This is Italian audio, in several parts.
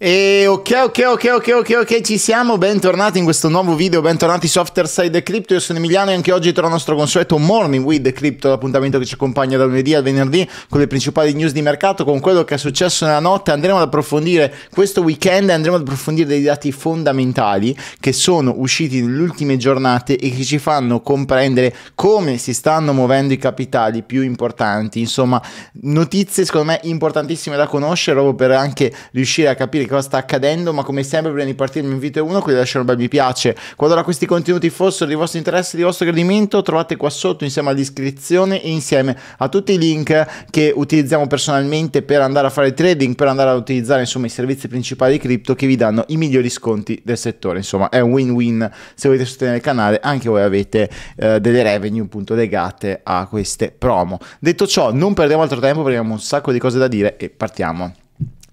E ok, ok, ok, ok, ok, ok, ci siamo, bentornati in questo nuovo video, bentornati su Afterside Crypto, io sono Emiliano e anche oggi torna il nostro consueto Morning with Crypto, l'appuntamento che ci accompagna da lunedì al venerdì con le principali news di mercato, con quello che è successo nella notte, andremo ad approfondire questo weekend, andremo ad approfondire dei dati fondamentali che sono usciti nelle ultime giornate e che ci fanno comprendere come si stanno muovendo i capitali più importanti, insomma notizie secondo me importantissime da conoscere proprio per anche riuscire a capire cosa sta accadendo, ma come sempre prima di partire il mio invito è uno, quindi lasciare un bel mi piace. Qualora questi contenuti fossero di vostro interesse, e di vostro gradimento, trovate qua sotto insieme all'iscrizione e insieme a tutti i link che utilizziamo personalmente per andare a fare trading, per andare a utilizzare insomma i servizi principali di cripto che vi danno i migliori sconti del settore. Insomma, è un win-win se volete sostenere il canale, anche voi avete eh, delle revenue appunto legate a queste promo. Detto ciò, non perdiamo altro tempo perché abbiamo un sacco di cose da dire e partiamo.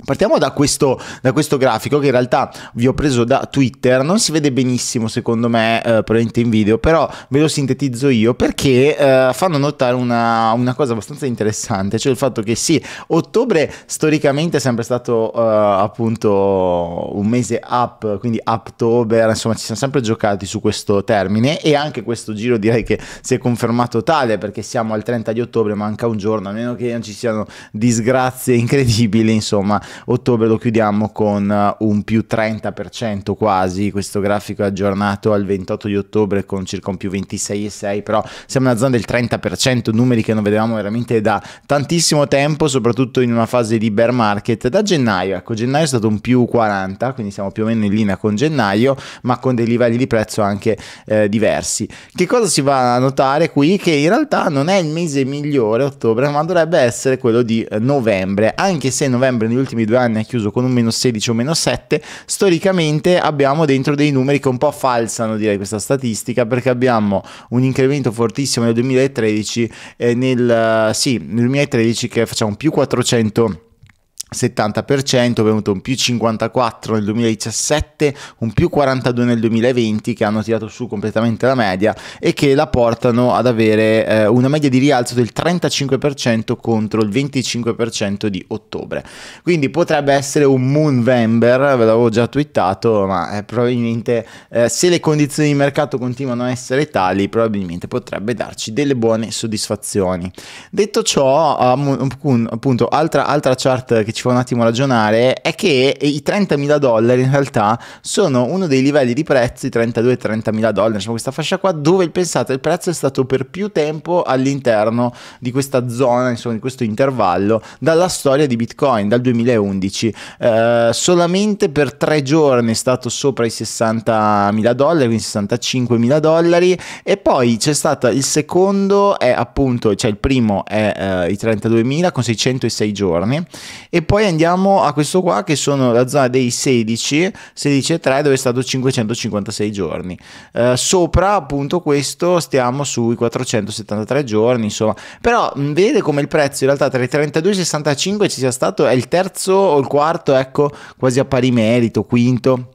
Partiamo da questo, da questo, grafico che in realtà vi ho preso da Twitter, non si vede benissimo secondo me eh, probabilmente in video, però ve lo sintetizzo io perché eh, fanno notare una, una, cosa abbastanza interessante, cioè il fatto che sì, ottobre storicamente è sempre stato eh, appunto un mese up, quindi uptober, insomma ci siamo sempre giocati su questo termine e anche questo giro direi che si è confermato tale perché siamo al 30 di ottobre, manca un giorno, a meno che non ci siano disgrazie incredibili, insomma ottobre lo chiudiamo con eh, un più 30% quasi, questo grafico è aggiornato al 28 di ottobre con circa un più 26,6, però siamo nella zona del 30%, numeri che non vedevamo veramente da tantissimo tempo, soprattutto in una fase di bear market, da gennaio, ecco gennaio è stato un più 40, quindi siamo più o meno in linea con gennaio, ma con dei livelli di prezzo anche eh, diversi. Che cosa si va a notare qui? Che in realtà non è il mese migliore ottobre, ma dovrebbe essere quello di eh, novembre, anche se novembre negli ultimi due anni ha chiuso con un meno 16 o meno 7, storicamente abbiamo dentro dei numeri che un po' falsano direi questa statistica perché abbiamo un incremento fortissimo nel 2013, eh, nel, sì, nel 2013 che facciamo più 400 70%, è venuto un più 54 nel 2017, un più 42 nel 2020 che hanno tirato su completamente la media e che la portano ad avere eh, una media di rialzo del 35% contro il 25% di ottobre. Quindi potrebbe essere un Moonvember, ve l'avevo già twittato, ma è eh, probabilmente eh, se le condizioni di mercato continuano a essere tali, probabilmente potrebbe darci delle buone soddisfazioni. Detto ciò, appunto, altra, altra chart che ci fa un attimo ragionare è che i 30.000 dollari in realtà sono uno dei livelli di prezzi 32-30.000 dollari, insomma questa fascia qua dove il pensato il prezzo è stato per più tempo all'interno di questa zona, insomma di questo intervallo dalla storia di Bitcoin dal 2011. Eh, solamente per tre giorni è stato sopra i 60.000 dollari, quindi 65.000 dollari e poi c'è stato il secondo è appunto, cioè il primo è eh, i 32.000 con 606 giorni e poi andiamo a questo qua che sono la zona dei 16, 16 e 3 dove è stato 556 giorni. Eh, sopra appunto questo stiamo sui 473 giorni, insomma. Però mm, vedete come il prezzo in realtà tra i 32 e i 65 ci sia stato è il terzo o il quarto, ecco, quasi a pari merito, quinto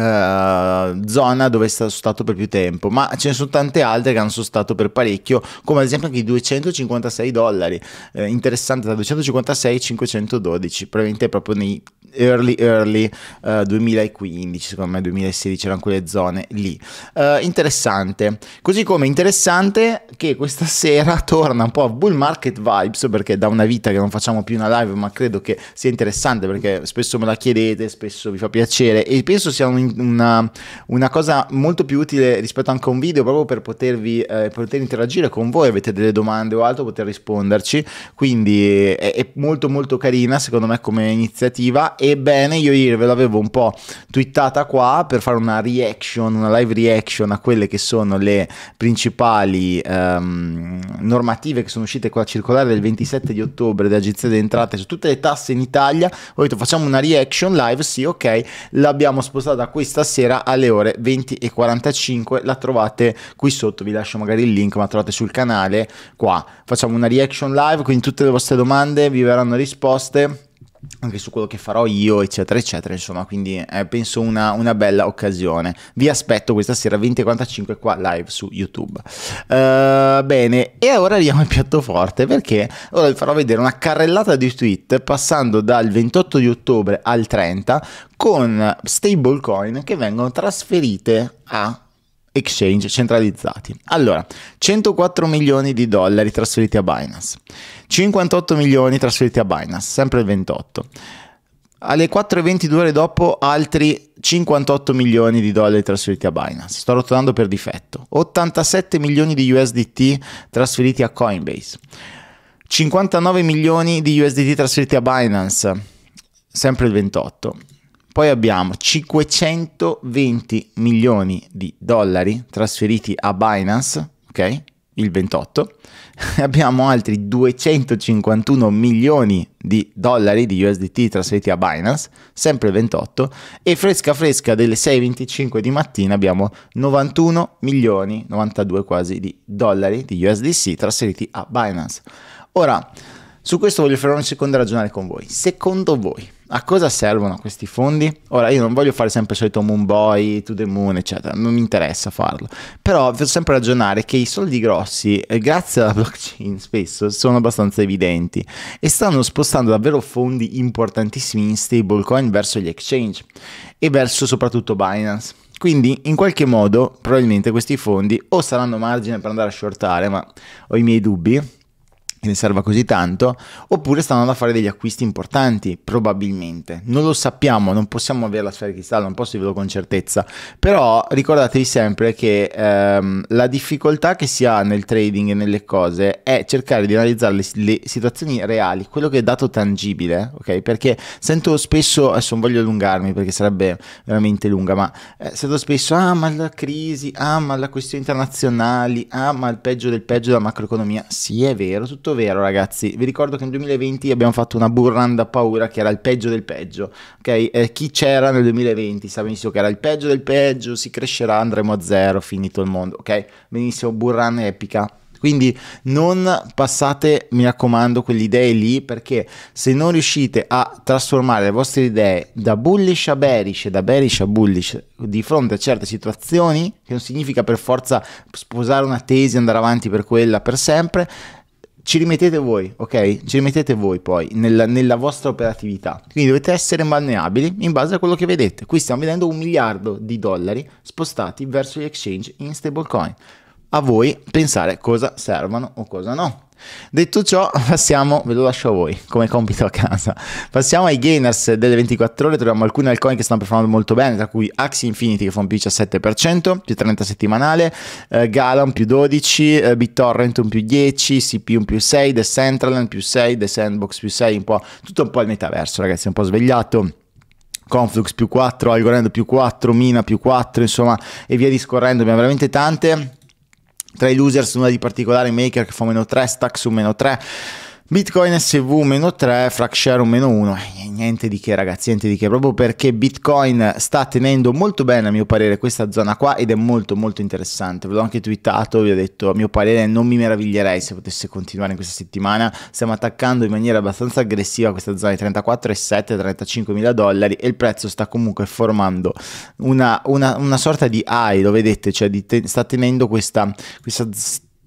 eh, zona dove sono stato per più tempo, ma ce ne sono tante altre che hanno sono stato per parecchio, come ad esempio anche i 256 dollari, eh, interessante da 256 ai 512, probabilmente proprio nei early early uh, eh, 2015, secondo me 2016 erano quelle zone lì. Uh, interessante, così come interessante che questa sera torna un po' a bull market vibes, perché da una vita che non facciamo più una live, ma credo che sia interessante perché spesso me la chiedete, spesso vi fa piacere e penso sia un una, una, cosa molto più utile rispetto anche a un video, proprio per potervi eh, poter interagire con voi, avete delle domande o altro, poter risponderci. Quindi è, è molto molto carina, secondo me, come iniziativa. Ebbene, io ve l'avevo un po' twittata qua per fare una reaction, una live reaction a quelle che sono le principali ehm, normative che sono uscite con la circolare del 27 di ottobre dell'Agenzia delle Entrate su tutte le tasse in Italia. Ho detto facciamo una reaction live, sì, ok, l'abbiamo spostata a questa sera alle ore 20.45. La trovate qui sotto, vi lascio magari il link, ma trovate sul canale qua. Facciamo una reaction live, quindi tutte le vostre domande vi verranno risposte anche su quello che farò io, eccetera, eccetera. Insomma, quindi eh, penso una, una, bella occasione. Vi aspetto questa sera 20.45 qua live su YouTube. Uh, bene, e ora arriviamo al piatto forte perché ora vi farò vedere una carrellata di tweet passando dal 28 di ottobre al 30 con stablecoin che vengono trasferite a exchange centralizzati. Allora, 104 milioni di dollari trasferiti a Binance, 58 milioni trasferiti a Binance, sempre il 28. Alle 4.22 ore dopo altri 58 milioni di dollari trasferiti a Binance, sto rotolando per difetto, 87 milioni di USDT trasferiti a Coinbase, 59 milioni di USDT trasferiti a Binance, sempre il 28 poi abbiamo 520 milioni di dollari trasferiti a Binance, ok? Il 28. abbiamo altri 251 milioni di dollari di USDT trasferiti a Binance, sempre il 28. E fresca fresca delle 6.25 di mattina abbiamo 91 milioni, 92 quasi, di dollari di USDC trasferiti a Binance. Ora, su questo voglio fare un secondo a ragionare con voi. Secondo voi, a cosa servono questi fondi? Ora, io non voglio fare sempre il solito Moon Boy, To The Moon, eccetera, non mi interessa farlo. Però devo sempre ragionare che i soldi grossi, eh, grazie alla blockchain spesso, sono abbastanza evidenti e stanno spostando davvero fondi importantissimi in stablecoin verso gli exchange e verso soprattutto Binance. Quindi in qualche modo probabilmente questi fondi o saranno margine per andare a shortare, ma ho i miei dubbi, che ne serva così tanto, oppure stanno andando a fare degli acquisti importanti, probabilmente. Non lo sappiamo, non possiamo avere la sfera di cristallo, non posso dirlo con certezza, però ricordatevi sempre che ehm, la difficoltà che si ha nel trading e nelle cose è cercare di analizzare le, le situazioni reali, quello che è dato tangibile, ok? Perché sento spesso, adesso non voglio allungarmi perché sarebbe veramente lunga, ma eh, sento spesso, ah ma la crisi, ah ma la questione internazionale, ah ma il peggio del peggio della macroeconomia, sì è vero, tutto vero, ragazzi. Vi ricordo che nel 2020 abbiamo fatto una burranda paura che era il peggio del peggio. Ok? Eh, chi c'era nel 2020 sa benissimo che era il peggio del peggio, si crescerà, andremo a zero, finito il mondo. Ok? Benissimo, burranda epica. Quindi non passate, mi raccomando, quelle idee lì perché se non riuscite a trasformare le vostre idee da bullish a bearish e da bearish a bullish di fronte a certe situazioni, che non significa per forza sposare una tesi e andare avanti per quella per sempre, ci rimettete voi, ok? Ci rimettete voi poi nella, nella vostra operatività. Quindi dovete essere maneabili in base a quello che vedete. Qui stiamo vedendo un miliardo di dollari spostati verso gli exchange in stablecoin a voi pensare cosa servono o cosa no. Detto ciò, passiamo, ve lo lascio a voi come compito a casa. Passiamo ai gainers delle 24 ore, troviamo alcuni altcoin che stanno performando molto bene, tra cui Axi Infinity che fa un più 17%, più 30 settimanale, eh, Gala più 12, eh, BitTorrent un più 10, CP un più 6, The Centraland più 6, The Sandbox più 6, un po', tutto un po' il metaverso, ragazzi, un po' svegliato. Conflux più 4, Algorand più 4, Mina più 4, insomma, e via discorrendo. Abbiamo veramente tante tra i losers nulla di particolare, Maker che fa meno 3, Stack su meno 3, Bitcoin SV-3, Fraction meno 1, eh, niente di che ragazzi, niente di che, proprio perché Bitcoin sta tenendo molto bene a mio parere questa zona qua ed è molto molto interessante, ve l'ho anche twittato, vi ho detto a mio parere non mi meraviglierei se potesse continuare in questa settimana, stiamo attaccando in maniera abbastanza aggressiva questa zona di 34,7, 35 mila dollari e il prezzo sta comunque formando una, una, una sorta di high, lo vedete, cioè te sta tenendo questa, questa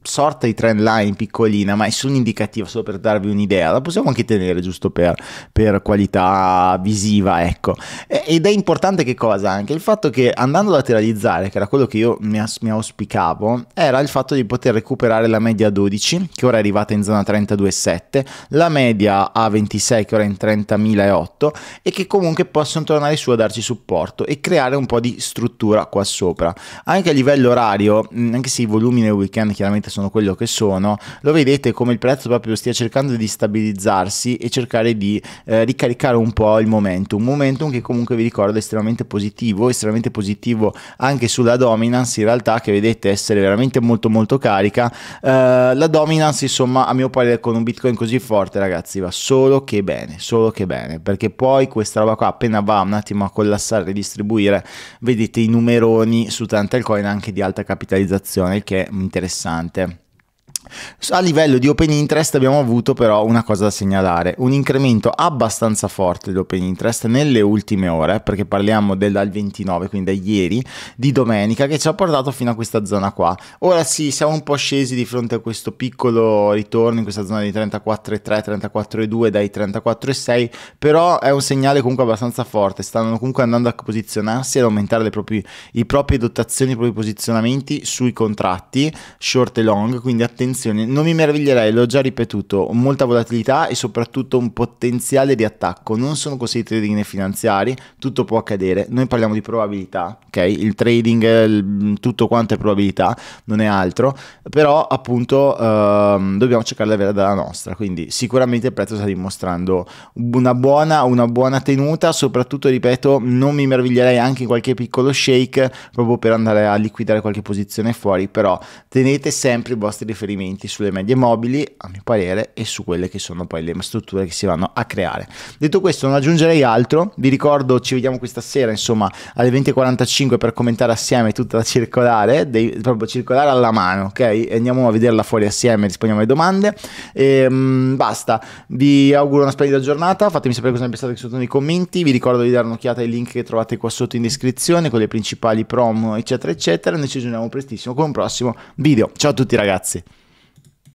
sorta di trend line piccolina, ma è solo un'indicativa, solo per darvi un'idea. La possiamo anche tenere giusto per, per qualità visiva, ecco. ed è importante che cosa anche? Il fatto che andando a lateralizzare, che era quello che io mi, as- mi, auspicavo, era il fatto di poter recuperare la media 12, che ora è arrivata in zona 32,7, la media a 26, che ora è in 30.008, e che comunque possono tornare su a darci supporto e creare un po' di struttura qua sopra. Anche a livello orario, anche se i volumi nel weekend chiaramente sono quello che sono, lo vedete come il prezzo proprio stia cercando di stabilizzarsi e cercare di eh, ricaricare un po' il momento, un momento che comunque vi ricordo è estremamente positivo, estremamente positivo anche sulla dominance in realtà che vedete essere veramente molto molto carica, eh, la dominance insomma a mio parere con un bitcoin così forte ragazzi va solo che bene, solo che bene, perché poi questa roba qua appena va un attimo a collassare e distribuire vedete i numeroni su tante coin anche di alta capitalizzazione il che è interessante a livello di open interest abbiamo avuto però una cosa da segnalare, un incremento abbastanza forte di dell'open interest nelle ultime ore, perché parliamo del, dal 29, quindi da ieri, di domenica, che ci ha portato fino a questa zona qua. Ora sì, siamo un po' scesi di fronte a questo piccolo ritorno in questa zona di 34,3, 34,2 dai 34,6, però è un segnale comunque abbastanza forte, stanno comunque andando a posizionarsi ad aumentare le proprie, le proprie dotazioni, i propri posizionamenti sui contratti short e long, quindi attenzione attenzione, non mi meraviglierei, l'ho già ripetuto, molta volatilità e soprattutto un potenziale di attacco. Non sono così i trading finanziari, tutto può accadere. Noi parliamo di probabilità, ok? Il trading, tutto quanto è probabilità, non è altro, però appunto ehm, dobbiamo cercare la vera dalla nostra, quindi sicuramente il prezzo sta dimostrando una buona, una buona tenuta, soprattutto ripeto, non mi meraviglierei anche in qualche piccolo shake proprio per andare a liquidare qualche posizione fuori, però tenete sempre i vostri riferimenti investimenti sulle medie mobili, a mio parere, e su quelle che sono poi le strutture che si vanno a creare. Detto questo, non aggiungerei altro. Vi ricordo, ci vediamo questa sera, insomma, alle 20.45 per commentare assieme tutta la circolare, dei, proprio circolare alla mano, ok? Andiamo a vederla fuori assieme, rispondiamo alle domande. E, ehm, mh, basta, vi auguro una splendida giornata. Fatemi sapere cosa ne pensate sotto nei commenti. Vi ricordo di dare un'occhiata ai link che trovate qua sotto in descrizione con le principali prom, eccetera, eccetera. Noi ci aggiorniamo prestissimo con un prossimo video. Ciao a tutti, ragazzi.